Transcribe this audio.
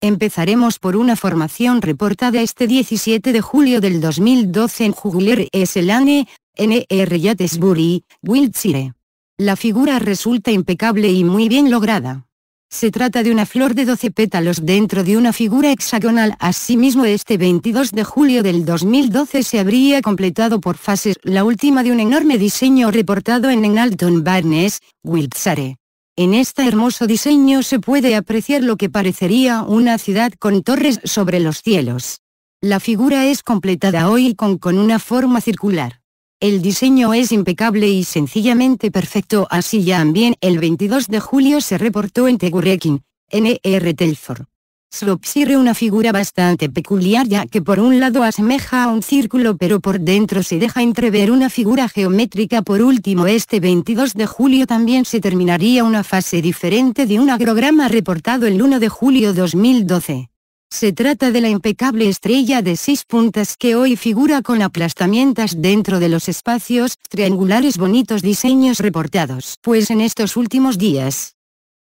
Empezaremos por una formación reportada este 17 de julio del 2012 en Juguler Eselane, NR Yatesbury, Wiltshire. La figura resulta impecable y muy bien lograda. Se trata de una flor de 12 pétalos dentro de una figura hexagonal. Asimismo este 22 de julio del 2012 se habría completado por fases la última de un enorme diseño reportado en Enalton Barnes, Wiltshire. En este hermoso diseño se puede apreciar lo que parecería una ciudad con torres sobre los cielos. La figura es completada hoy con, con una forma circular. El diseño es impecable y sencillamente perfecto así ya también el 22 de julio se reportó en Tegurekin, NR Telford. Slopsirre una figura bastante peculiar ya que por un lado asemeja a un círculo pero por dentro se deja entrever una figura geométrica por último este 22 de julio también se terminaría una fase diferente de un agrograma reportado el 1 de julio 2012. Se trata de la impecable estrella de seis puntas que hoy figura con aplastamientos dentro de los espacios triangulares bonitos diseños reportados pues en estos últimos días